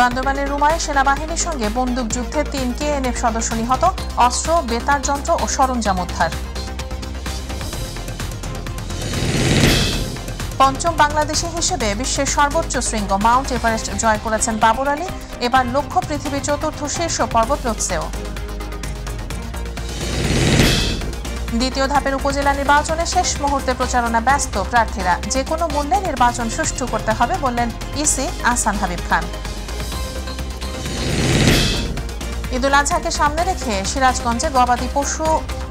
বান্দরবানের রুমায় সেনাবাহিনীর সঙ্গে বন্দুক যুদ্ধে তিন কেএনএফ সদস্য নিহত অস্ত্র বেতার যন্ত্র ও সরঞ্জাম উদ্ধার পঞ্চম বাংলাদেশি হিসেবে বিশ্বের সর্বোচ্চ শৃঙ্গ মাউন্ট এভারেস্ট জয় করেছেন বাবর আলী এবার লক্ষ্য পৃথিবীর চতুর্থ শীর্ষ পর্বত রোধসেও দ্বিতীয় ধাপের উপজেলা নির্বাচনে শেষ মুহূর্তে প্রচারণা ব্যস্ত প্রার্থীরা যে কোনো মূল্যে নির্বাচন সুষ্ঠু করতে হবে বললেন ইসি আহসান হাবিব খান ঈদুল আজহাকে সামনে রেখে সিরাজগঞ্জে গবাদি পশু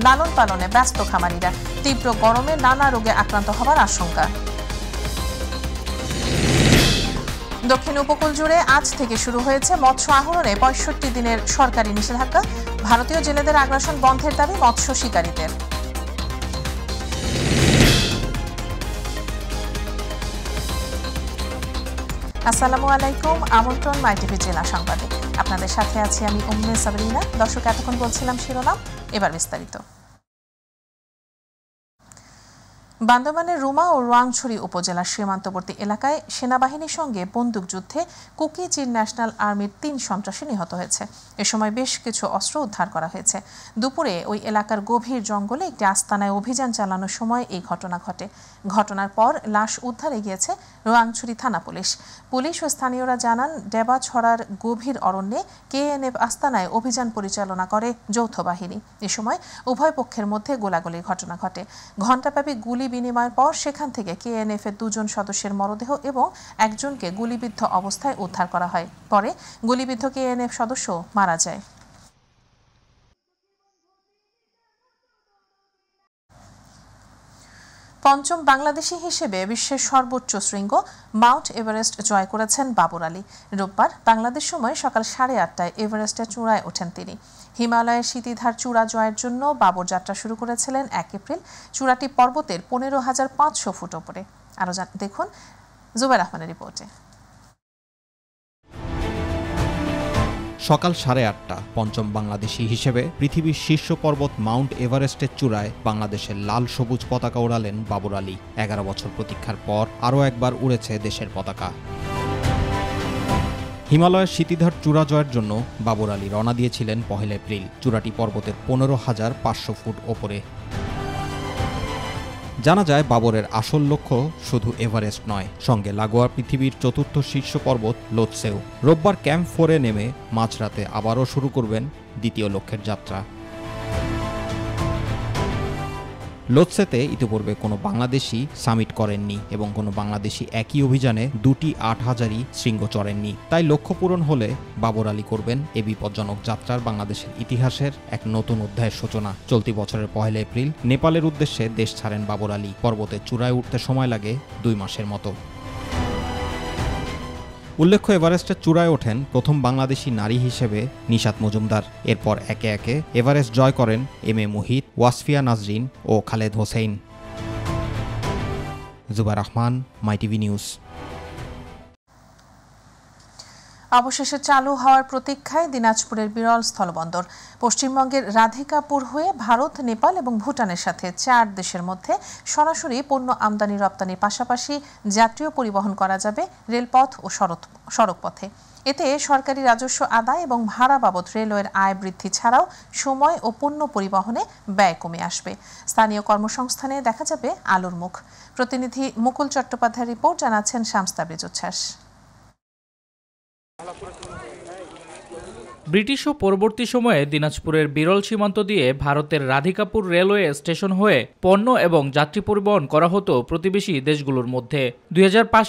লালন পালনে ব্যস্ত খামারিরা তীব্র গরমে নানা রোগে আক্রান্ত হবার আশঙ্কা দক্ষিণ উপকূল জুড়ে আজ থেকে শুরু হয়েছে মৎস্য আহরণে পঁয়ষট্টি দিনের সরকারি নিষেধাজ্ঞা ভারতীয় জেলেদের আগ্রাসন বন্ধের দাবি মৎস্য শিকারীদের আসসালামু আলাইকুম আমন্ত্রণ মাইটিভি জেলা সংবাদে আপনাদের সাথে আছি আমি উম্মে সাবরিনা দর্শক এতক্ষণ বলছিলাম শিরোনাম এবার বিস্তারিত বান্দরবানের রুমা ও রোয়াংছড়ি উপজেলার সীমান্তবর্তী এলাকায় সেনাবাহিনীর সঙ্গে বন্দুকযুদ্ধে কুকি চীন ন্যাশনাল আর্মির তিন সন্ত্রাসী নিহত হয়েছে এ সময় বেশ কিছু অস্ত্র উদ্ধার করা হয়েছে দুপুরে ওই এলাকার গভীর জঙ্গলে একটি আস্তানায় অভিযান চালানোর সময় এই ঘটনা ঘটে ঘটনার পর লাশ উদ্ধারে গিয়েছে রোয়াংছড়ি থানা পুলিশ পুলিশ ও স্থানীয়রা জানান ডেবা ছড়ার গভীর অরণ্যে কেএনএফ আস্তানায় অভিযান পরিচালনা করে যৌথ বাহিনী এ সময় উভয় পক্ষের মধ্যে গোলাগুলির ঘটনা ঘটে ঘণ্টাব্যাপী গুলি গুলি বিনিময়ের পর সেখান থেকে কেএনএফ এর দুজন সদস্যের মরদেহ এবং একজনকে গুলিবিদ্ধ অবস্থায় উদ্ধার করা হয় পরে গুলিবিদ্ধ কেএনএফ সদস্য মারা যায় পঞ্চম বাংলাদেশী হিসেবে বিশ্বের সর্বোচ্চ শৃঙ্গ মাউন্ট এভারেস্ট জয় করেছেন বাবর আলী রোববার বাংলাদেশ সময় সকাল সাড়ে আটটায় এভারেস্টের চূড়ায় ওঠেন তিনি হিমালয়ের সিতিধার চূড়া জয়ের জন্য বাবর যাত্রা শুরু করেছিলেন এক এপ্রিল চূড়াটি পর্বতের পনেরো হাজার পাঁচশো ফুট ওপরে আরও দেখুন জুবের রহমানের রিপোর্টে সকাল সাড়ে আটটা পঞ্চম বাংলাদেশি হিসেবে পৃথিবীর শীর্ষ পর্বত মাউন্ট এভারেস্টের চূড়ায় বাংলাদেশের লাল সবুজ পতাকা ওড়ালেন বাবর আলী এগারো বছর প্রতীক্ষার পর আরও একবার উড়েছে দেশের পতাকা হিমালয়ের শীতিধার চূড়া জয়ের জন্য বাবর আলী রওনা দিয়েছিলেন পহেলা এপ্রিল চূড়াটি পর্বতের পনেরো হাজার পাঁচশো ফুট ওপরে জানা যায় বাবরের আসল লক্ষ্য শুধু এভারেস্ট নয় সঙ্গে লাগোয়া পৃথিবীর চতুর্থ শীর্ষ পর্বত লোৎসেও রোববার ক্যাম্প ফোরে নেমে মাঝরাতে আবারও শুরু করবেন দ্বিতীয় লক্ষ্যের যাত্রা লোৎসেতে ইতিপূর্বে কোনো বাংলাদেশি সামিট করেননি এবং কোনো বাংলাদেশি একই অভিযানে দুটি আট হাজারই শৃঙ্গ চড়েননি তাই লক্ষ্য পূরণ হলে বাবর আলী করবেন এ বিপজ্জনক যাত্রার বাংলাদেশের ইতিহাসের এক নতুন অধ্যায়ের সূচনা চলতি বছরের পহেলা এপ্রিল নেপালের উদ্দেশ্যে দেশ ছাড়েন বাবর আলী পর্বতে চূড়ায় উঠতে সময় লাগে দুই মাসের মতো উল্লেখ্য এভারেস্টের চূড়ায় ওঠেন প্রথম বাংলাদেশি নারী হিসেবে নিশাত মজুমদার এরপর একে একে এভারেস্ট জয় করেন এম এ মুহিত ওয়াসফিয়া নাজরিন ও Khaled Hossain Jubair Rahman My TV news অবশেষে চালু হওয়ার প্রতীক্ষায় দিনাজপুরের বিরল স্থলবন্দর পশ্চিমবঙ্গের রাধিকাপুর হয়ে ভারত নেপাল এবং ভুটানের সাথে চার দেশের মধ্যে সরাসরি পণ্য আমদানি রপ্তানির পাশাপাশি যাত্রীও পরিবহন করা যাবে রেলপথ ও সড়কপথে এতে সরকারি রাজস্ব আদায় এবং ভাড়া বাবদ রেলওয়ের আয় বৃদ্ধি ছাড়াও সময় ও পণ্য পরিবহনে ব্যয় কমে আসবে স্থানীয় কর্মসংস্থানে দেখা যাবে আলোর মুখ প্রতিনিধি মুকুল চট্টোপাধ্যায় রিপোর্ট জানাচ্ছেন শামস্তা বেজোচ্ছ্বাস ব্রিটিশ ও পরবর্তী সময়ে দিনাজপুরের বিরল সীমান্ত দিয়ে ভারতের রাধিকাপুর রেলওয়ে স্টেশন হয়ে পণ্য এবং যাত্রী পরিবহন করা হতো প্রতিবেশী দেশগুলোর মধ্যে দুই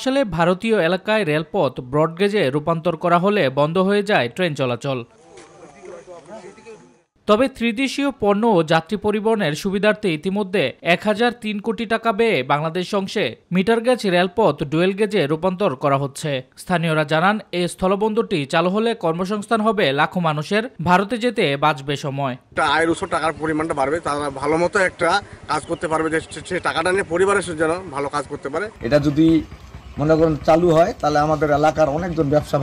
সালে ভারতীয় এলাকায় রেলপথ ব্রডগেজে রূপান্তর করা হলে বন্ধ হয়ে যায় ট্রেন চলাচল তবে ত্রিদেশীয় পণ্য ও যাত্রী পরিবহনের সুবিধার্থে ইতিমধ্যে এক হাজার তিন কোটি টাকা ব্যয়ে বাংলাদেশ অংশে মিটার গেজ রেলপথ ডুয়েল গেজে রূপান্তর করা হচ্ছে স্থানীয়রা জানান এই স্থলবন্দরটি চালু হলে কর্মসংস্থান হবে লাখো মানুষের ভারতে যেতে বাঁচবে সময় আয়ের উৎস টাকার পরিমাণটা বাড়বে তারা ভালো মতো একটা কাজ করতে পারবে যে সে টাকাটা নিয়ে পরিবারের যেন ভালো কাজ করতে পারে এটা যদি মনে করেন চালু হয় তাহলে আমাদের এলাকার অনেকজন ব্যবসা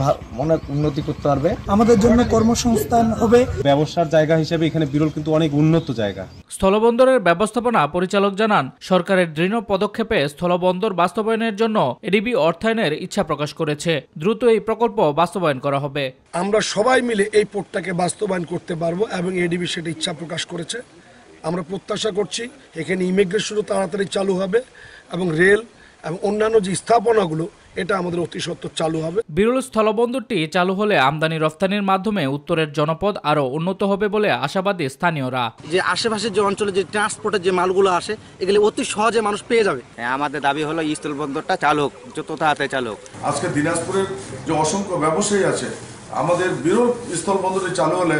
অনেক উন্নতি করতে পারবে আমাদের জন্য কর্মসংস্থান হবে ব্যবসার জায়গা হিসেবে এখানে বিরল কিন্তু অনেক উন্নত জায়গা স্থলবন্দরের ব্যবস্থাপনা পরিচালক জানান সরকারের দৃঢ় পদক্ষেপে স্থলবন্দর বাস্তবায়নের জন্য এডিবি অর্থায়নের ইচ্ছা প্রকাশ করেছে দ্রুত এই প্রকল্প বাস্তবায়ন করা হবে আমরা সবাই মিলে এই পোর্টটাকে বাস্তবায়ন করতে পারবো এবং এডিবি সেটা ইচ্ছা প্রকাশ করেছে আমরা প্রত্যাশা করছি এখানে ইমিগ্রেশনও তাড়াতাড়ি চালু হবে এবং রেল এবং অন্যান্য যে স্থাপনাগুলো এটা আমাদের অতি সত্তর চালু হবে বিরল স্থলবন্দরটি চালু হলে আমদানি রফতানির মাধ্যমে উত্তরের জনপদ আরও উন্নত হবে বলে আশাবাদী স্থানীয়রা যে আশেপাশের যে অঞ্চলে যে ট্রান্সপোর্টের যে মালগুলো আসে এগুলি অতি সহজে মানুষ পেয়ে যাবে হ্যাঁ, আমাদের দাবি হলো স্থলবন্দরটা চালু হোক যত তাড়াতাড়ি চালু হোক আজকে দিনাজপুরের যে অসংখ্য ব্যবসায়ী আছে আমাদের বিরল স্থলবন্দরটি চালু হলে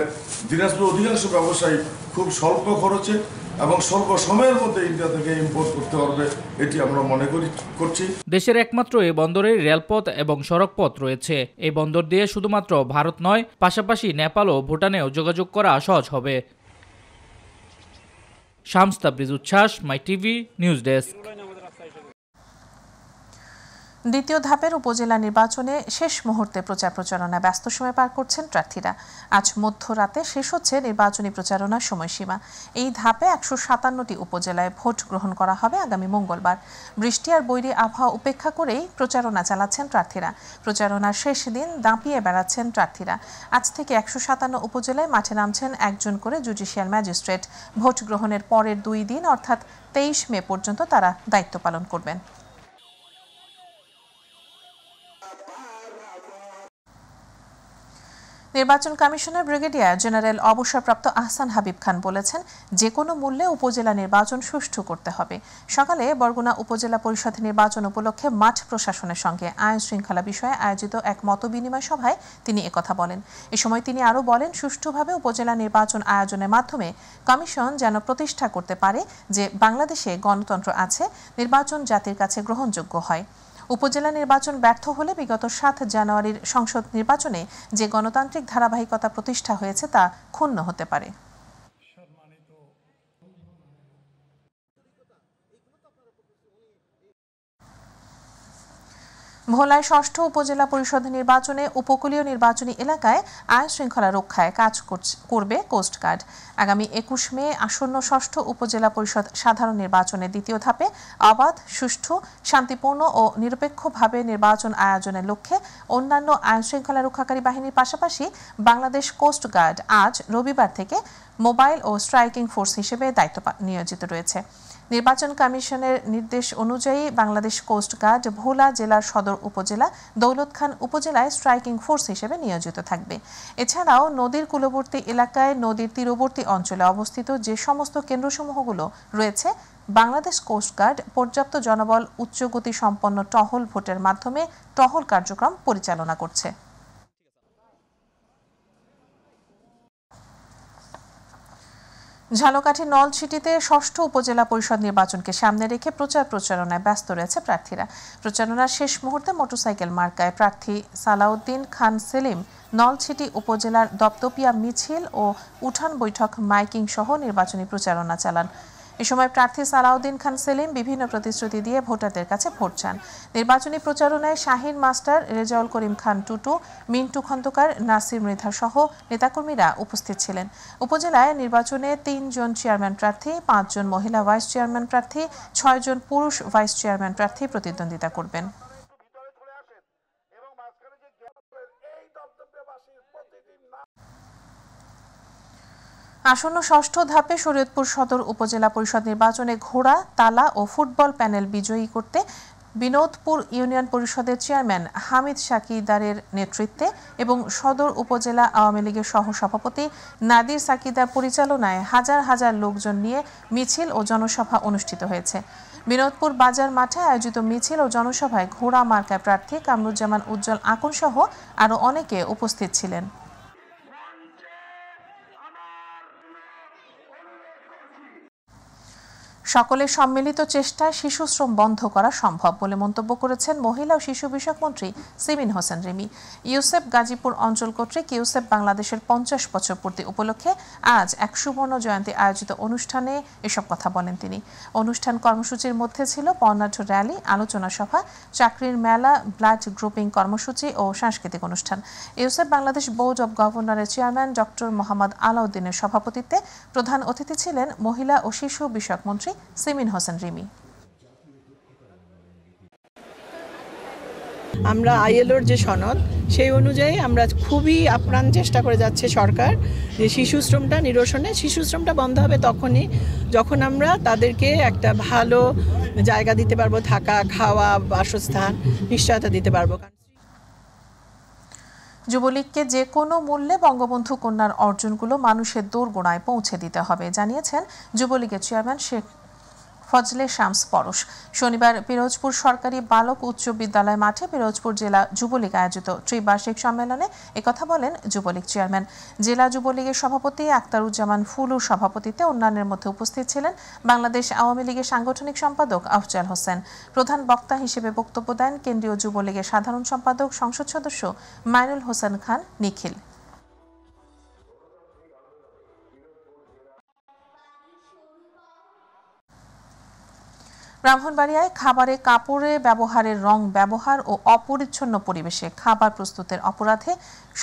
দিনাজপুর অধিকাংশ ব্যবসায়ী খুব স্বল্প খরচে এবং স্বল্প সময়ের মধ্যে ইন্ডিয়া থেকে ইম্পোর্ট করতে পারবে এটি আমরা মনে করি করছি দেশের একমাত্র এই বন্দরের রেলপথ এবং সড়কপথ রয়েছে এই বন্দর দিয়ে শুধুমাত্র ভারত নয় পাশাপাশি নেপাল ও ভুটানেও যোগাযোগ করা সহজ হবে শামস্তাবরিজ উচ্ছ্বাস মাই টিভি নিউজ ডেস্ক দ্বিতীয় ধাপের উপজেলা নির্বাচনে শেষ মুহূর্তে প্রচার প্রচারণা ব্যস্ত সময় পার করছেন প্রার্থীরা আজ মধ্যরাতে শেষ হচ্ছে নির্বাচনী প্রচারণার সময়সীমা এই ধাপে একশো সাতান্নটি উপজেলায় ভোট গ্রহণ করা হবে আগামী মঙ্গলবার বৃষ্টি আর বৈরি আবহাওয়া উপেক্ষা করেই প্রচারণা চালাচ্ছেন প্রার্থীরা প্রচারণার শেষ দিন দাঁপিয়ে বেড়াচ্ছেন প্রার্থীরা আজ থেকে একশো সাতান্ন উপজেলায় মাঠে নামছেন একজন করে জুডিশিয়াল ম্যাজিস্ট্রেট ভোট গ্রহণের পরের দুই দিন অর্থাৎ তেইশ মে পর্যন্ত তারা দায়িত্ব পালন করবেন নির্বাচন কমিশনের ব্রিগেডিয়ার জেনারেল অবসরপ্রাপ্ত আহসান হাবিব খান বলেছেন যে কোনো মূল্যে উপজেলা নির্বাচন সুষ্ঠু করতে হবে সকালে বরগুনা উপজেলা পরিষদ নির্বাচন উপলক্ষে মাঠ প্রশাসনের সঙ্গে আইন শৃঙ্খলা বিষয়ে আয়োজিত এক মতবিনিময় সভায় তিনি একথা বলেন এ সময় তিনি আরও বলেন সুষ্ঠুভাবে উপজেলা নির্বাচন আয়োজনের মাধ্যমে কমিশন যেন প্রতিষ্ঠা করতে পারে যে বাংলাদেশে গণতন্ত্র আছে নির্বাচন জাতির কাছে গ্রহণযোগ্য হয় উপজেলা নির্বাচন ব্যর্থ হলে বিগত সাত জানুয়ারির সংসদ নির্বাচনে যে গণতান্ত্রিক ধারাবাহিকতা প্রতিষ্ঠা হয়েছে তা ক্ষুণ্ণ হতে পারে ভোলায় ষষ্ঠ উপজেলা পরিষদ নির্বাচনে উপকূলীয় নির্বাচনী এলাকায় আইন শৃঙ্খলা রক্ষায় কাজ করবে কোস্টগার্ড আগামী একুশ মে আসন্ন ষষ্ঠ উপজেলা পরিষদ সাধারণ নির্বাচনের দ্বিতীয় ধাপে অবাধ সুষ্ঠু শান্তিপূর্ণ ও নিরপেক্ষভাবে নির্বাচন আয়োজনের লক্ষ্যে অন্যান্য আইন শৃঙ্খলা রক্ষাকারী বাহিনীর পাশাপাশি বাংলাদেশ কোস্টগার্ড আজ রবিবার থেকে মোবাইল ও স্ট্রাইকিং ফোর্স হিসেবে দায়িত্ব নিয়োজিত রয়েছে নির্বাচন কমিশনের নির্দেশ অনুযায়ী বাংলাদেশ কোস্ট গার্ড ভোলা জেলার সদর উপজেলা দৌলত খান উপজেলায় স্ট্রাইকিং ফোর্স হিসেবে নিয়োজিত থাকবে এছাড়াও নদীর কূলবর্তী এলাকায় নদীর তীরবর্তী অঞ্চলে অবস্থিত যে সমস্ত কেন্দ্রসমূহগুলো রয়েছে বাংলাদেশ কোস্টগার্ড পর্যাপ্ত জনবল উচ্চগতি সম্পন্ন টহল ভোটের মাধ্যমে টহল কার্যক্রম পরিচালনা করছে ঝালকাঠি নলছিটিতে ষষ্ঠ উপজেলা পরিষদ নির্বাচনকে সামনে রেখে প্রচার প্রচারণায় ব্যস্ত রয়েছে প্রার্থীরা প্রচারণার শেষ মুহূর্তে মোটরসাইকেল মার্কায় প্রার্থী সালাউদ্দিন খান সেলিম নলছিটি উপজেলার দপ্তপিয়া মিছিল ও উঠান বৈঠক মাইকিং সহ নির্বাচনী প্রচারণা চালান এ সময় প্রার্থী সালাউদ্দিন খান সেলিম বিভিন্ন প্রতিশ্রুতি দিয়ে ভোটারদের কাছে ভোট চান নির্বাচনী প্রচারণায় শাহিন মাস্টার রেজাউল করিম খান টুটু মিন্টু খন্দকার নাসির মৃধা সহ নেতাকর্মীরা উপস্থিত ছিলেন উপজেলায় নির্বাচনে তিনজন চেয়ারম্যান প্রার্থী পাঁচজন মহিলা ভাইস চেয়ারম্যান প্রার্থী ছয়জন পুরুষ ভাইস চেয়ারম্যান প্রার্থী প্রতিদ্বন্দ্বিতা করবেন আসন্ন ষষ্ঠ ধাপে শরীয়তপুর সদর উপজেলা পরিষদ নির্বাচনে ঘোড়া তালা ও ফুটবল প্যানেল বিজয়ী করতে বিনোদপুর ইউনিয়ন পরিষদের চেয়ারম্যান হামিদ সাকিদারের নেতৃত্বে এবং সদর উপজেলা আওয়ামী লীগের সহসভাপতি নাদির সাকিদার পরিচালনায় হাজার হাজার লোকজন নিয়ে মিছিল ও জনসভা অনুষ্ঠিত হয়েছে বিনোদপুর বাজার মাঠে আয়োজিত মিছিল ও জনসভায় ঘোড়া মার্কায় প্রার্থী কামরুজ্জামান উজ্জ্বল আকন সহ আরও অনেকে উপস্থিত ছিলেন সকলের সম্মিলিত চেষ্টায় শিশু শ্রম বন্ধ করা সম্ভব বলে মন্তব্য করেছেন মহিলা ও শিশু বিষয়ক মন্ত্রী সিমিন হোসেন রিমি ইউসেফ গাজীপুর অঞ্চল কর্তৃক ইউসেফ বাংলাদেশের পঞ্চাশ বছর পূর্তি উপলক্ষে আজ এক সুবর্ণ জয়ন্তী আয়োজিত অনুষ্ঠানে এসব কথা বলেন তিনি অনুষ্ঠান কর্মসূচির মধ্যে ছিল বর্ণাঢ্য র্যালি আলোচনা সভা চাকরির মেলা ব্লাড গ্রুপিং কর্মসূচি ও সাংস্কৃতিক অনুষ্ঠান ইউসেফ বাংলাদেশ বোর্ড অব গভর্নরের চেয়ারম্যান ডক্টর মোহাম্মদ আলাউদ্দিনের সভাপতিত্বে প্রধান অতিথি ছিলেন মহিলা ও শিশু বিষয়ক মন্ত্রী সিমিন হোসেন রিমি আমরা আইএলওর যে সনদ সেই অনুযায়ী আমরা খুবই আপ্রাণ চেষ্টা করে যাচ্ছে সরকার যে শিশুশ্রমটা নিরসনে শিশু শ্রমটা বন্ধ হবে তখনই যখন আমরা তাদেরকে একটা ভালো জায়গা দিতে পারবো থাকা খাওয়া বাসস্থান নিশ্চয়তা দিতে পারবো যুবলীগকে যে কোনো মূল্যে বঙ্গবন্ধু কন্যার অর্জনগুলো মানুষের দোরগোড়ায় পৌঁছে দিতে হবে জানিয়েছেন যুবলীগের চেয়ারম্যান শেখ ফজলে শামস পরশ শনিবার পিরোজপুর সরকারি বালক উচ্চ বিদ্যালয় মাঠে পিরোজপুর জেলা যুবলীগ আয়োজিত ত্রিবার্ষিক সম্মেলনে একথা বলেন যুবলীগ চেয়ারম্যান জেলা যুবলীগের সভাপতি আক্তারুজ্জামান ফুলুর সভাপতিত্বে অন্যান্যের মধ্যে উপস্থিত ছিলেন বাংলাদেশ আওয়ামী লীগের সাংগঠনিক সম্পাদক আফজাল হোসেন প্রধান বক্তা হিসেবে বক্তব্য দেন কেন্দ্রীয় যুবলীগের সাধারণ সম্পাদক সংসদ সদস্য মাইনুল হোসেন খান নিখিল ব্রাহ্মণবাড়িয়ায় খাবারে কাপড়ে ব্যবহারের রং ব্যবহার ও অপরিচ্ছন্ন পরিবেশে খাবার প্রস্তুতের অপরাধে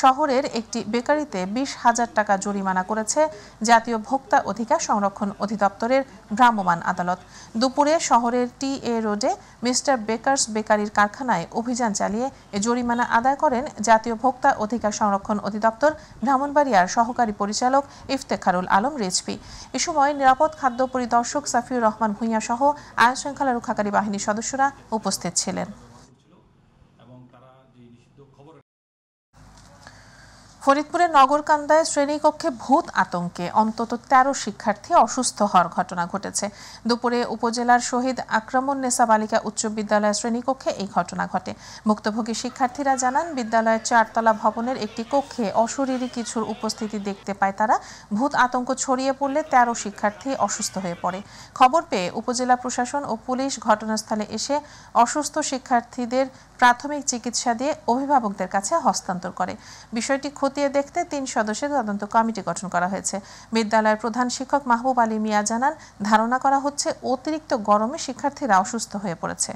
শহরের একটি বেকারিতে বিশ হাজার টাকা জরিমানা করেছে জাতীয় ভোক্তা অধিকার সংরক্ষণ অধিদপ্তরের ভ্রাম্যমাণ আদালত দুপুরে শহরের টি এ রোডে মিস্টার বেকার্স বেকারির কারখানায় অভিযান চালিয়ে এ জরিমানা আদায় করেন জাতীয় ভোক্তা অধিকার সংরক্ষণ অধিদপ্তর ব্রাহ্মণবাড়িয়ার সহকারী পরিচালক ইফতেখারুল আলম রেজপি এ সময় নিরাপদ খাদ্য পরিদর্শক সাফিউর রহমান ভূঁইয়া সহ আয়োজন আইনশৃঙ্খলা রক্ষাকারী বাহিনীর সদস্যরা উপস্থিত ছিলেন ফরিদপুরের নগরকান্দায় শ্রেণীকক্ষে ভূত আতঙ্কে অন্তত ১৩ শিক্ষার্থী অসুস্থ হওয়ার ঘটনা ঘটেছে দুপুরে উপজেলার শহীদ আক্রমণ নেসা বালিকা উচ্চ বিদ্যালয়ের শ্রেণীকক্ষে এই ঘটনা ঘটে ভুক্তভোগী শিক্ষার্থীরা জানান বিদ্যালয়ের চারতলা ভবনের একটি কক্ষে অশরীরী কিছুর উপস্থিতি দেখতে পায় তারা ভূত আতঙ্ক ছড়িয়ে পড়লে ১৩ শিক্ষার্থী অসুস্থ হয়ে পড়ে খবর পেয়ে উপজেলা প্রশাসন ও পুলিশ ঘটনাস্থলে এসে অসুস্থ শিক্ষার্থীদের প্রাথমিক চিকিৎসা দিয়ে অভিভাবকদের কাছে হস্তান্তর করে বিষয়টি খোঁজ খতিয়ে দেখতে তিন সদস্যের তদন্ত কমিটি গঠন করা হয়েছে বিদ্যালয়ের প্রধান শিক্ষক মাহবুব আলী মিয়া জানান ধারণা করা হচ্ছে অতিরিক্ত গরমে শিক্ষার্থীরা অসুস্থ হয়ে পড়েছে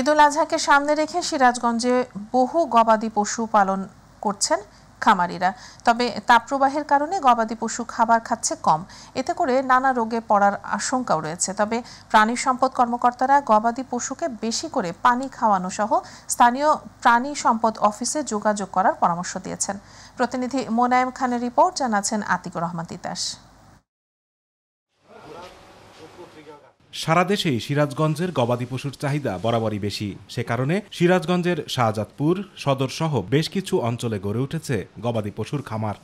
ঈদুল আজহাকে সামনে রেখে সিরাজগঞ্জে বহু গবাদি পশু পালন করছেন খামারিরা তবে তাপপ্রবাহের কারণে গবাদি পশু খাবার খাচ্ছে কম এতে করে নানা রোগে পড়ার আশঙ্কাও রয়েছে তবে প্রাণী সম্পদ কর্মকর্তারা গবাদি পশুকে বেশি করে পানি খাওয়ানো সহ স্থানীয় প্রাণী সম্পদ অফিসে যোগাযোগ করার পরামর্শ দিয়েছেন প্রতিনিধি মোনায়েম খানের রিপোর্ট জানাচ্ছেন আতিকুর রহমান তিতাস সারা দেশেই সিরাজগঞ্জের গবাদি পশুর চাহিদা বরাবরই বেশি সে কারণে সিরাজগঞ্জের শাহজাদপুর সদর সহ বেশ কিছু অঞ্চলে গড়ে উঠেছে গবাদি পশুর খামার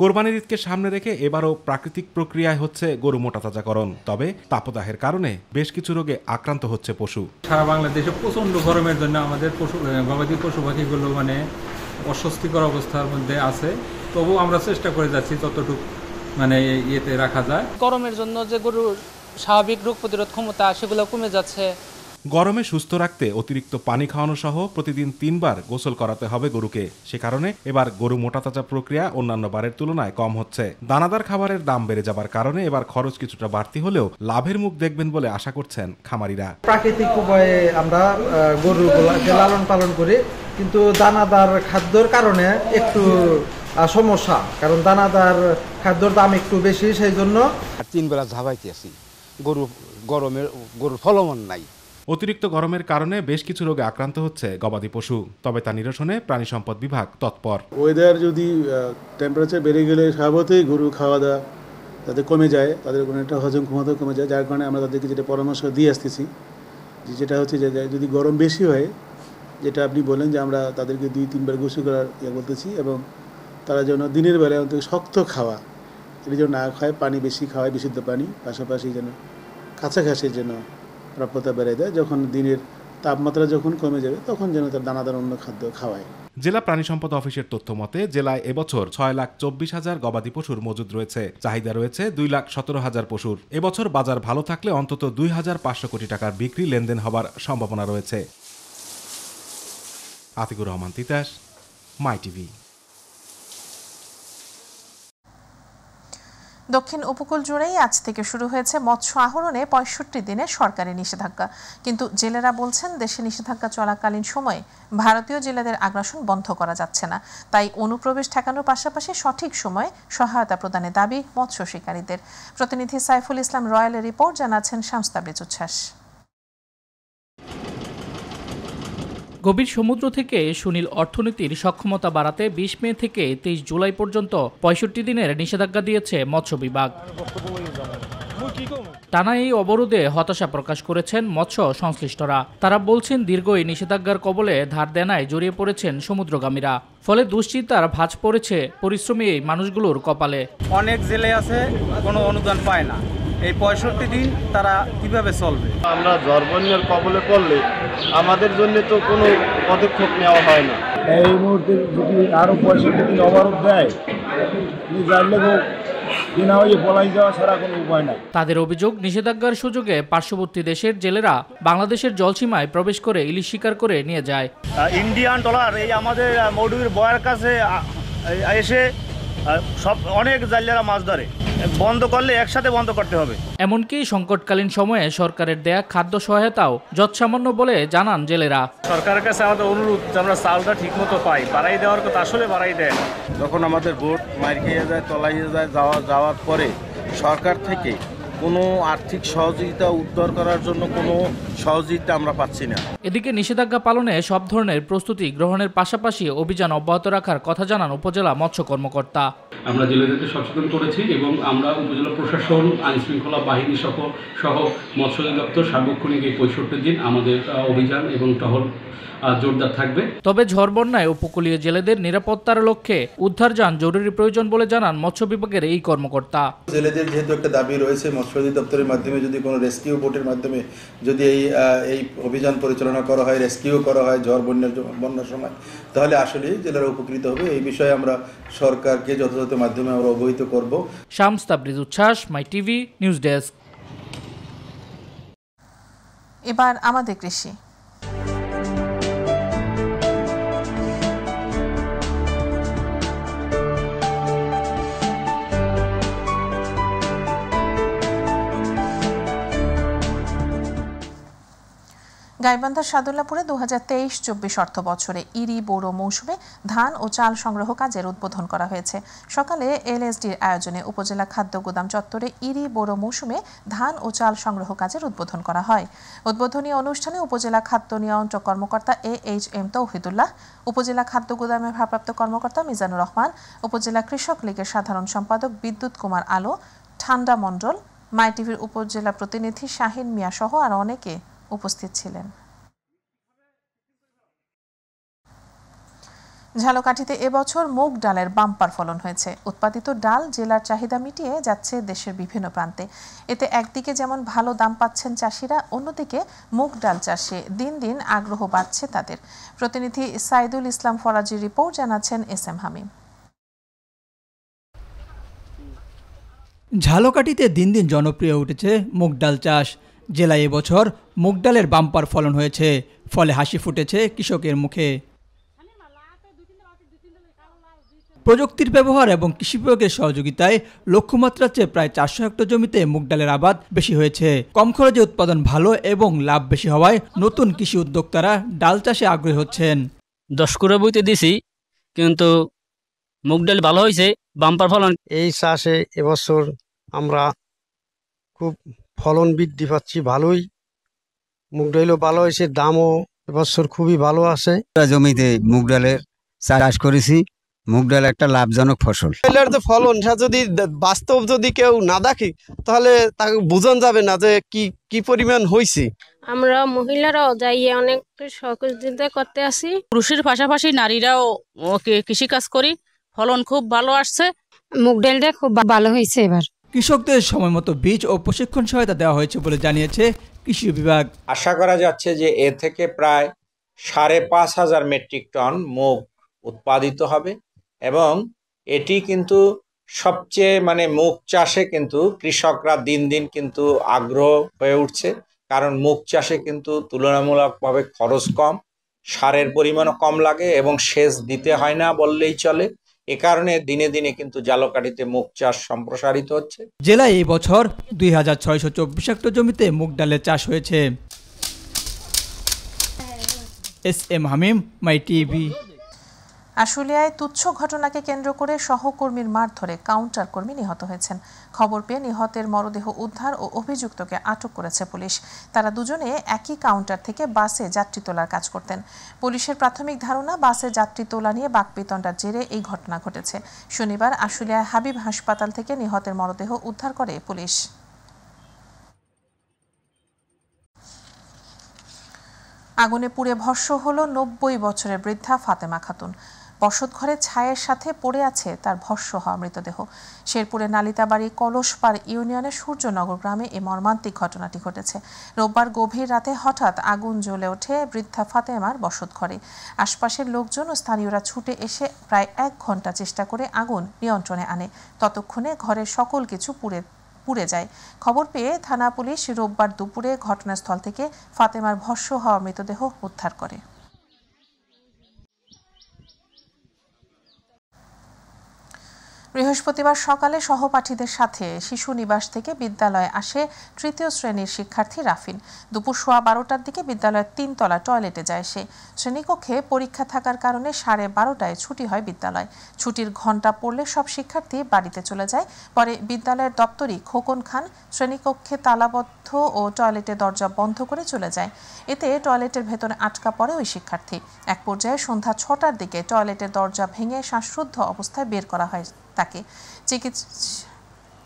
কোরবানির ঈদকে সামনে রেখে এবারও প্রাকৃতিক প্রক্রিয়ায় হচ্ছে গরু মোটা তাজাকরণ তবে তাপদাহের কারণে বেশ কিছু রোগে আক্রান্ত হচ্ছে পশু সারা বাংলাদেশে প্রচণ্ড গরমের জন্য আমাদের পশু গবাদি পশু পাখিগুলো মানে অস্বস্তিকর অবস্থার মধ্যে আছে তবু আমরা চেষ্টা করে যাচ্ছি যতটুকু মানে ইয়েতে রাখা যায় গরমের জন্য যে গরুর স্বাভাবিক রোগ প্রতিরোধ ক্ষমতা সেগুলো কমে যাচ্ছে গরমে সুস্থ রাখতে অতিরিক্ত পানি খাওয়ানো সহ প্রতিদিন তিনবার গোসল করাতে হবে গরুকে সে কারণে এবার গরু মোটা তাজা প্রক্রিয়া অন্যান্য বারের তুলনায় কম হচ্ছে দানাদার খাবারের দাম বেড়ে যাবার কারণে এবার খরচ কিছুটা বাড়তি হলেও লাভের মুখ দেখবেন বলে আশা করছেন খামারিরা প্রাকৃতিক উপায়ে আমরা গরু লালন পালন করি কিন্তু দানাদার খাদ্যর কারণে একটু সমস্যা কারণ দানাদার খাদ্যর দাম একটু বেশি সেই জন্য তিন বেলা ঝাবাইতে আছি গরু গরমের গরুর ফলমন নাই অতিরিক্ত গরমের কারণে বেশ কিছু রোগে আক্রান্ত হচ্ছে গবাদি পশু তবে তা নিরসনে প্রাণী সম্পদ বিভাগ তৎপর ওয়েদার যদি টেম্পারেচার বেড়ে গেলে স্বভাবতই গরু খাওয়া দাওয়া তাদের কমে যায় তাদের কোনো একটা হজম ক্ষমতা কমে যায় যার কারণে আমরা তাদেরকে যেটা পরামর্শ দিয়ে আসতেছি যেটা হচ্ছে যে যদি গরম বেশি হয় যেটা আপনি বলেন যে আমরা তাদেরকে দুই তিনবার গোসল করার ইয়ে বলতেছি এবং তারা যেন দিনের বেলায় অন্তত শক্ত খাওয়া এটা যেন না খায় পানি বেশি খাওয়ায় বিশুদ্ধ পানি পাশাপাশি যেন কাছাকাছি যেন প্রাপ্যতা বেড়ে দেয় যখন দিনের তাপমাত্রা যখন কমে যাবে তখন যেন তার দানাদার অন্য খাদ্য খাওয়ায় জেলা প্রাণী সম্পদ অফিসের তথ্য মতে জেলায় এবছর ছয় লাখ চব্বিশ হাজার গবাদি পশুর মজুদ রয়েছে চাহিদা রয়েছে দুই লাখ সতেরো হাজার পশুর এবছর বাজার ভালো থাকলে অন্তত দুই হাজার পাঁচশো কোটি টাকার বিক্রি লেনদেন হবার সম্ভাবনা রয়েছে আতিকুর রহমান তিতাস মাই টিভি দক্ষিণ উপকূল জুড়েই আজ থেকে শুরু হয়েছে মৎস্য আহরণে পঁয়ষট্টি দিনে সরকারি নিষেধাজ্ঞা কিন্তু জেলেরা বলছেন দেশে নিষেধাজ্ঞা চলাকালীন সময়ে ভারতীয় জেলেদের আগ্রাসন বন্ধ করা যাচ্ছে না তাই অনুপ্রবেশ ঠেকানোর পাশাপাশি সঠিক সময়ে সহায়তা প্রদানের দাবি মৎস্য শিকারীদের প্রতিনিধি সাইফুল ইসলাম রয়্যালের রিপোর্ট জানাচ্ছেন শামস্তাবিজ উচ্ছ্বাস গভীর সমুদ্র থেকে সুনীল অর্থনীতির সক্ষমতা বাড়াতে বিশ মে থেকে তেইশ জুলাই পর্যন্ত পঁয়ষট্টি দিনের নিষেধাজ্ঞা দিয়েছে মৎস্য বিভাগ টানা এই অবরোধে হতাশা প্রকাশ করেছেন মৎস্য সংশ্লিষ্টরা তারা বলছেন দীর্ঘ এই নিষেধাজ্ঞার কবলে ধার দেনায় জড়িয়ে পড়েছেন সমুদ্রগামীরা ফলে দুশ্চিন্তার ভাঁজ পড়েছে পরিশ্রমী এই মানুষগুলোর কপালে অনেক জেলে আছে কোনো অনুদান পায় না এই পঁয়ষট্টি দিন তারা কিভাবে চলবে আমরা জর্বন্যের কবলে পড়লে আমাদের জন্য তো কোনো পদক্ষেপ নেওয়া হয় না এই মুহূর্তে যদি আরও পঁয়ষট্টি দিন অবরোধ দেয় জানলে তাদের অভিযোগ নিষেধাজ্ঞার সুযোগে পার্শ্ববর্তী দেশের জেলেরা বাংলাদেশের জলসীমায় প্রবেশ করে ইলিশ শিকার করে নিয়ে যায় ইন্ডিয়ান ডলার এই আমাদের মৌডুবির বয়ার কাছে এসে সব অনেক জালেরা মাছ ধরে বন্ধ করলে একসাথে বন্ধ করতে হবে এমনকি সংকটকালীন সময়ে সরকারের দেয়া খাদ্য সহায়তাও যৎসামান্য বলে জানান জেলেরা সরকারের কাছে আমাদের অনুরোধ যে আমরা চালটা ঠিকমতো পাই বাড়াই দেওয়ার কথা আসলে বাড়াই দেয় যখন আমাদের ভোট মার খেয়ে যায় তলাইয়ে যায় যাওয়া যাওয়ার পরে সরকার থেকে কোনো আর্থিক সহযোগিতা উদ্ধার করার জন্য কোনো সহযোগিতা আমরা পাচ্ছি না এদিকে নিষেধাজ্ঞা পালনে সব ধরনের প্রস্তুতি গ্রহণের পাশাপাশি অভিযান অব্যাহত রাখার কথা জানান উপজেলা মৎস্য কর্মকর্তা আমরা জেলেদেরকে সচেতন করেছি এবং আমরা উপজেলা প্রশাসন আইন শৃঙ্খলা বাহিনী সহ সহ মৎস্য দপ্তর সার্বক্ষণিক এই পঁয়ষট্টি দিন আমাদের অভিযান এবং টহল জোরদার থাকবে তবে ঝড় বন্যায় উপকূলীয় জেলেদের নিরাপত্তার লক্ষ্যে উদ্ধার যান জরুরি প্রয়োজন বলে জানান মৎস্য বিভাগের এই কর্মকর্তা জেলেদের যেহেতু একটা দাবি রয়েছে মৎস্য অধিদপ্তরের মাধ্যমে যদি কোনো রেস্কিউ বোটের মাধ্যমে যদি এই এই অভিযান পরিচালনা করা হয় রেস্কিউ করা হয় ঝড় বন্যার বন্যার সময় তাহলে আসলে জেলারা উপকৃত হবে এই বিষয়ে আমরা সরকারকে যথাযথ মাধ্যমে আমরা অবহিত করব শামস তাবরিজ উচ্ছ্বাস মাই টিভি নিউজ ডেস্ক এবার আমাদের কৃষি গাইবান্ধার সাদুল্লাপুরে দু হাজার তেইশ চব্বিশ অর্থ বছরে ইরি বোরো মৌসুমে ধান ও চাল সংগ্রহ কাজের উদ্বোধন করা হয়েছে সকালে এলএসডির আয়োজনে উপজেলা খাদ্য গোদাম চত্বরে ইরি বোরো মৌসুমে ধান ও চাল সংগ্রহ কাজের উদ্বোধন করা হয় উদ্বোধনী অনুষ্ঠানে উপজেলা খাদ্য নিয়ন্ত্রক কর্মকর্তা এ এইচ এম তৌহিদুল্লাহ উপজেলা খাদ্য গোদামের ভারপ্রাপ্ত কর্মকর্তা মিজানুর রহমান উপজেলা কৃষক লীগের সাধারণ সম্পাদক বিদ্যুৎ কুমার আলো ঠান্ডা মণ্ডল মাই টিভির উপজেলা প্রতিনিধি শাহিন মিয়া সহ আর অনেকে উপস্থিত ছিলেন ঝালকাঠিতে এবছর মুগ ডালের বাম্পার ফলন হয়েছে উৎপাদিত ডাল জেলার চাহিদা মিটিয়ে যাচ্ছে দেশের বিভিন্ন প্রান্তে এতে একদিকে যেমন ভালো দাম পাচ্ছেন চাষিরা অন্যদিকে মুগ ডাল চাষে দিন দিন আগ্রহ বাড়ছে তাদের প্রতিনিধি সাইদুল ইসলাম ফরাজির রিপোর্ট জানাচ্ছেন এস এম হামিম ঝালকাঠিতে দিন দিন জনপ্রিয় উঠেছে মুগ ডাল চাষ জেলায় এবছর মুগডালের বাম্পার ফলন হয়েছে ফলে হাসি ফুটেছে কৃষকের মুখে প্রযুক্তির ব্যবহার এবং কৃষি বিভাগের সহযোগিতায় লক্ষ্যমাত্রার চেয়ে প্রায় চারশো হেক্টর জমিতে মুগ ডালের আবাদ বেশি হয়েছে কম খরচে উৎপাদন ভালো এবং লাভ বেশি হওয়ায় নতুন কৃষি উদ্যোক্তারা ডাল চাষে আগ্রহী হচ্ছেন দশ করে বইতে দিছি কিন্তু মুগ ডাল ভালো হয়েছে বাম্পার ফলন এই চাষে এবছর আমরা খুব ফলন বৃদ্ধি পাচ্ছি ভালোই মুগ ডালও ভালো হয়েছে দামও এবছর খুবই ভালো আছে জমিতে মুগ ডালের চাষ করেছি মুগ ডাল একটা লাভজনক ফসল ডালের তো ফলন সেটা যদি বাস্তব যদি কেউ না দেখে তাহলে তাকে বোঝান যাবে না যে কি কি পরিমাণ হয়েছে আমরা মহিলারাও যাই অনেক সহযোগিতা করতে আসি পুরুষের পাশাপাশি নারীরাও কৃষিকাজ করি ফলন খুব ভালো আসছে মুগ ডালটা খুব ভালো হয়েছে এবার কৃষকদের সময় মতো বীজ ও প্রশিক্ষণ সহায়তা দেওয়া হয়েছে বলে জানিয়েছে কৃষি বিভাগ আশা করা যাচ্ছে যে এ থেকে প্রায় সাড়ে পাঁচ হাজার মেট্রিক টন মুগ উৎপাদিত হবে এবং এটি কিন্তু সবচেয়ে মানে মুগ চাষে কিন্তু কৃষকরা দিন দিন কিন্তু আগ্রহ হয়ে উঠছে কারণ মুগ চাষে কিন্তু তুলনামূলকভাবে খরচ কম সারের পরিমাণও কম লাগে এবং সেচ দিতে হয় না বললেই চলে এ কারণে দিনে দিনে কিন্তু জালকাঠিতে মুগ চাষ সম্প্রসারিত হচ্ছে জেলায় এই বছর দুই হাজার ছয়শো চব্বিশ হেক্টর জমিতে মুগ ডালের চাষ হয়েছে S M Hamim My TV আশুলিয়ায় তুচ্ছ ঘটনাকে কেন্দ্র করে সহকর্মীর মারধরে কাউন্টার কর্মী নিহত হয়েছেন খবর পেয়ে নিহতের মরদেহ উদ্ধার ও অভিযুক্তকে আটক করেছে পুলিশ তারা দুজনে একই কাউন্টার থেকে বাসে যাত্রী তোলার কাজ করতেন পুলিশের প্রাথমিক ধারণা বাসে যাত্রী তোলা নিয়ে বাকপিতণ্ডার জেরে এই ঘটনা ঘটেছে শনিবার আশুলিয়ায় হাবিব হাসপাতাল থেকে নিহতের মরদেহ উদ্ধার করে পুলিশ আগুনে পুড়ে ভস্য হল নব্বই বছরের বৃদ্ধা ফাতেমা খাতুন বসতঘরের ছায়ের সাথে পড়ে আছে তার ভস্য হওয়া মৃতদেহ শেরপুরে নালিতাবাড়ি কলসপাড় ইউনিয়নের সূর্যনগর গ্রামে এই মর্মান্তিক ঘটনাটি ঘটেছে রোববার গভীর রাতে হঠাৎ আগুন জ্বলে ওঠে বৃদ্ধা ফাতেমার বসত ঘরে আশপাশের লোকজন ও স্থানীয়রা ছুটে এসে প্রায় এক ঘন্টা চেষ্টা করে আগুন নিয়ন্ত্রণে আনে ততক্ষণে ঘরের সকল কিছু পুড়ে পুড়ে যায় খবর পেয়ে থানা পুলিশ রোববার দুপুরে ঘটনাস্থল থেকে ফাতেমার ভস্য হওয়া মৃতদেহ উদ্ধার করে বৃহস্পতিবার সকালে সহপাঠীদের সাথে শিশু নিবাস থেকে বিদ্যালয়ে আসে তৃতীয় শ্রেণীর শিক্ষার্থী রাফিন দুপুর সোয়া বারোটার দিকে বিদ্যালয়ের তিনতলা টয়লেটে যায় সে শ্রেণীকক্ষে পরীক্ষা থাকার কারণে সাড়ে বারোটায় ছুটি হয় বিদ্যালয় ছুটির ঘণ্টা পড়লে সব শিক্ষার্থী বাড়িতে চলে যায় পরে বিদ্যালয়ের দপ্তরি খোকন খান শ্রেণীকক্ষে তালাবদ্ধ ও টয়লেটে দরজা বন্ধ করে চলে যায় এতে টয়লেটের ভেতরে আটকা পড়ে ওই শিক্ষার্থী এক পর্যায়ে সন্ধ্যা ছটার দিকে টয়লেটের দরজা ভেঙে শ্বাসরুদ্ধ অবস্থায় বের করা হয় তাকে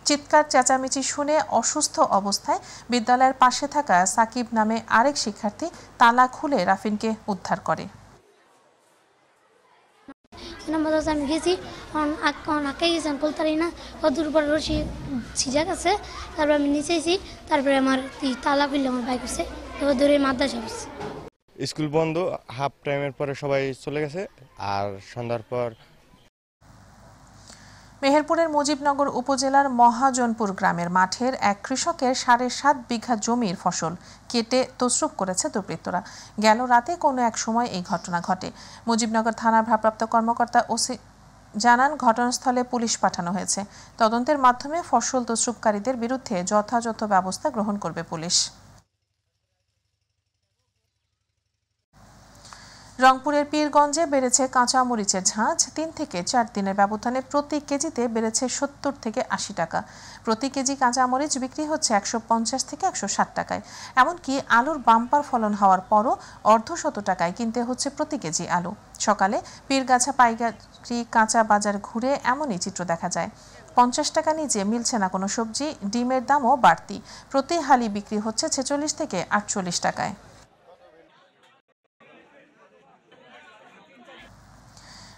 চিৎকার চেঁচামেচি শুনে অসুস্থ অবস্থায় বিদ্যালয়ের পাশে থাকা সাকিব নামে আরেক শিক্ষার্থী তালা খুলে রাফিনকে উদ্ধার করে মাদ্রাসা আমি গেছি আঁকে গেছেন বলতারি না অদূর পর রশি ছিজা গেছে তারপর আমি নিচেছি তারপরে আমার তালা খুললে আমার বাইক হচ্ছে তারপর দূরে মাদ্রাসা হচ্ছে স্কুল বন্ধ হাফ টাইমের পরে সবাই চলে গেছে আর সন্ধ্যার পর মেহেরপুরের মুজিবনগর উপজেলার মহাজনপুর গ্রামের মাঠের এক কৃষকের সাড়ে সাত বিঘা জমির ফসল কেটে তসরুপ করেছে দুর্বৃত্তরা গেল রাতে কোনো এক সময় এই ঘটনা ঘটে মুজিবনগর থানার ভারপ্রাপ্ত কর্মকর্তা ওসি জানান ঘটনাস্থলে পুলিশ পাঠানো হয়েছে তদন্তের মাধ্যমে ফসল তসরুপকারীদের বিরুদ্ধে যথাযথ ব্যবস্থা গ্রহণ করবে পুলিশ রংপুরের পীরগঞ্জে বেড়েছে কাঁচা মরিচের ঝাঁজ তিন থেকে চার দিনের ব্যবধানে প্রতি কেজিতে বেড়েছে সত্তর থেকে আশি টাকা প্রতি কেজি কাঁচা মরিচ বিক্রি হচ্ছে একশো পঞ্চাশ থেকে একশো ষাট টাকায় এমনকি আলুর বাম্পার ফলন হওয়ার পরও অর্ধশত টাকায় কিনতে হচ্ছে প্রতি কেজি আলু সকালে পীরগাছা পাইকারি কাঁচা বাজার ঘুরে এমনই চিত্র দেখা যায় পঞ্চাশ টাকা নিচে মিলছে না কোনো সবজি ডিমের দামও বাড়তি প্রতি হালি বিক্রি হচ্ছে ছেচল্লিশ থেকে আটচল্লিশ টাকায়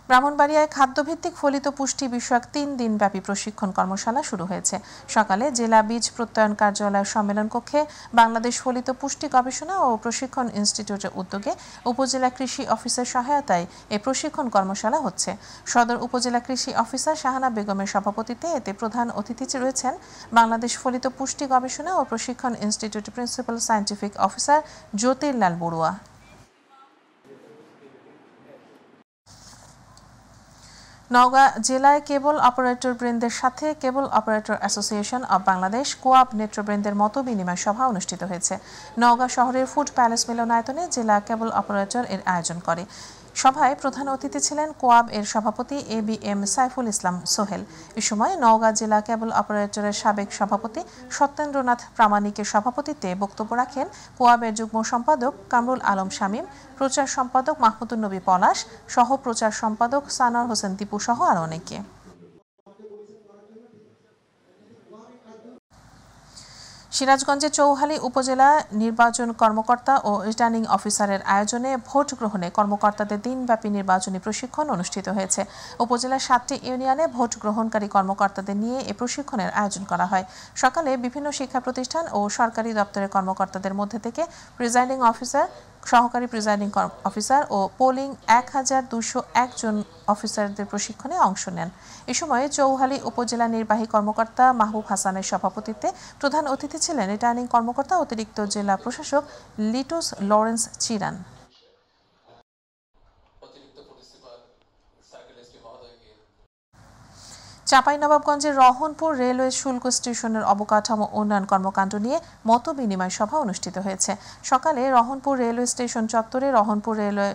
ব্রাহ্মণবাড়িয়ায় খাদ্যভিত্তিক ফলিত পুষ্টি বিষয়ক তিন দিনব্যাপী প্রশিক্ষণ কর্মশালা শুরু হয়েছে সকালে জেলা বীজ প্রত্যয়ন কার্যালয়ের সম্মেলন কক্ষে বাংলাদেশ ফলিত পুষ্টি গবেষণা ও প্রশিক্ষণ ইনস্টিটিউটের উদ্যোগে উপজেলা কৃষি অফিসের সহায়তায় এ প্রশিক্ষণ কর্মশালা হচ্ছে সদর উপজেলা কৃষি অফিসার শাহানা বেগমের সভাপতিতে এতে প্রধান অতিথি রয়েছেন বাংলাদেশ ফলিত পুষ্টি গবেষণা ও প্রশিক্ষণ institute principal scientific officer Jyotirlal Barua Naogaon জেলায় কেবল অপারেটর বৃন্দের সাথে cable operator association of Bangladesh COAB নেতৃবৃন্দের মতো বিনিময় সভা অনুষ্ঠিত হয়েছে নওগাঁ শহরের ফুড প্যালেস মিলনায়তনে জেলা কেবল অপারেটর এর আয়োজন করে সভায় প্রধান অতিথি ছিলেন কোয়াব এর সভাপতি A B M Saiful Islam Sohel এ সময় নওগাঁ জেলা কেবল অপারেটরের সাবেক সভাপতি সত্যেন্দ্রনাথ প্রামাণিকের সভাপতিত্বে বক্তব্য রাখেন কোয়াবের যুগ্ম সম্পাদক কামরুল আলম শামীম প্রচার সম্পাদক মাহমুদুল নবী পলাশ সহ প্রচার সম্পাদক সানার হোসেন দীপু সহ আরও অনেকে সিরাজগঞ্জে চৌহালি উপজেলা নির্বাচন কর্মকর্তা ও রিটার্নিং অফিসারের আয়োজনে ভোট গ্রহণে কর্মকর্তাদের দিনব্যাপী নির্বাচনী প্রশিক্ষণ অনুষ্ঠিত হয়েছে উপজেলার সাতটি ইউনিয়নে ভোট গ্রহণকারী কর্মকর্তাদের নিয়ে এ প্রশিক্ষণের আয়োজন করা হয় সকালে বিভিন্ন শিক্ষা প্রতিষ্ঠান ও সরকারি দপ্তরের কর্মকর্তাদের মধ্যে থেকে প্রিজাইডিং অফিসার সহকারী প্রিজাইডিং অফিসার ও পোলিং এক হাজার দুশো একজন অফিসারদের প্রশিক্ষণে অংশ নেন এ সময়ে চৌহালি উপজেলা নির্বাহী কর্মকর্তা মাহবুব হাসানের সভাপতিত্বে প্রধান অতিথি ছিলেন রিটার্নিং কর্মকর্তা অতিরিক্ত জেলা প্রশাসক লিটোস লরেন্স চিরান চাঁপাইনবাবগঞ্জের রহনপুর রেলওয়ে শুল্ক স্টেশনের অবকাঠামো উন্নয়ন কর্মকাণ্ড নিয়ে মত বিনিময় সভা অনুষ্ঠিত হয়েছে সকালে রহনপুর রেলওয়ে স্টেশন চত্বরে রহনপুর রেলওয়ে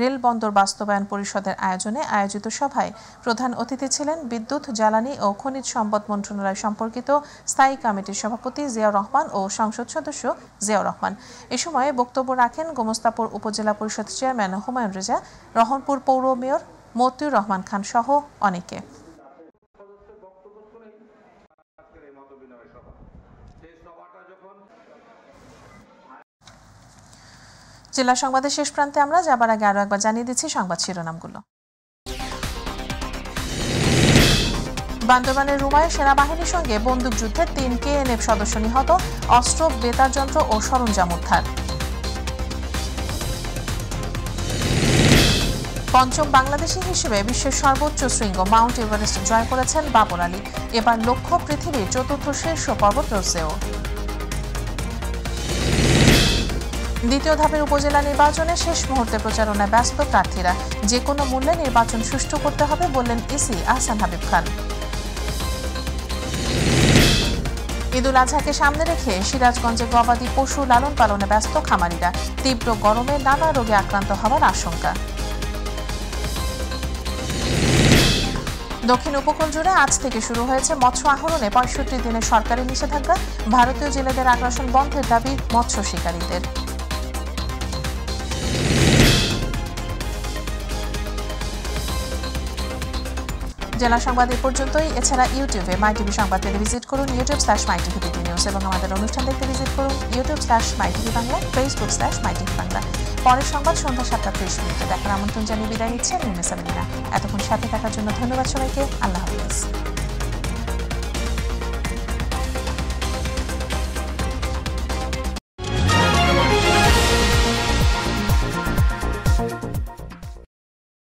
রেল বন্দর বাস্তবায়ন পরিষদের আয়োজনে আয়োজিত সভায় প্রধান অতিথি ছিলেন বিদ্যুৎ জ্বালানি ও খনিজ সম্পদ মন্ত্রণালয় সম্পর্কিত স্থায়ী কমিটির সভাপতি জিয়াউর রহমান ও সংসদ সদস্য জিয়াউর রহমান এ সময় বক্তব্য রাখেন গোমস্তাপুর উপজেলা পরিষদ চেয়ারম্যান হুমায়ুন রেজা রহনপুর পৌর মেয়র মতিউর রহমান খান সহ অনেকে জেলা সংবাদের শেষ প্রান্তে আমরা যাবার আগে আরও একবার জানিয়ে দিচ্ছি সংবাদ শিরোনামগুলো বান্দরবানের রুমায় সেনাবাহিনীর সঙ্গে বন্দুকযুদ্ধে তিন কেএনএফ সদস্য নিহত অস্ত্র বেতার যন্ত্র ও সরঞ্জাম উদ্ধার পঞ্চম বাংলাদেশি হিসেবে বিশ্বের সর্বোচ্চ শৃঙ্গ মাউন্ট এভারেস্ট জয় করেছেন বাবর আলী এবার লক্ষ্য পৃথিবীর চতুর্থ শীর্ষ পর্বত রোসেও দ্বিতীয় ধাপের উপজেলা নির্বাচনে শেষ মুহূর্তে প্রচারণায় ব্যস্ত প্রার্থীরা যে কোনো মূল্যে নির্বাচন সুষ্ঠু করতে হবে বললেন ইসি আহসান হাবিব খান উল আজহাকে সামনে রেখে সিরাজগঞ্জে গবাদি পশু লালন পালনে ব্যস্ত খামারিরা তীব্র গরমে নানা রোগে আক্রান্ত হওয়ার আশঙ্কা দক্ষিণ উপকূল জুড়ে আজ থেকে শুরু হয়েছে মৎস্য আহরণে পঁয়ষট্টি দিনের সরকারি নিষেধাজ্ঞা ভারতীয় জেলেদের আগ্রাসন বন্ধের দাবি মৎস্য শিকারীদের জেলা সংবাদ এ পর্যন্তই এছাড়া ইউটিউবে মাই টিভি সংবাদ পেতে ভিজিট করুন YouTube slash My TV BD news এবং আমাদের অনুষ্ঠান দেখতে ভিজিট করুন YouTube slash My TV Bangla Facebook slash My TV Bangla পরের সংবাদ সন্ধ্যা সাতটা ত্রিশ মিনিটে দেখার আমন্ত্রণ জানিয়ে বিদায় নিচ্ছে নিমেসা মিনা এতক্ষণ সাথে থাকার জন্য ধন্যবাদ সবাইকে আল্লাহ হাফিজ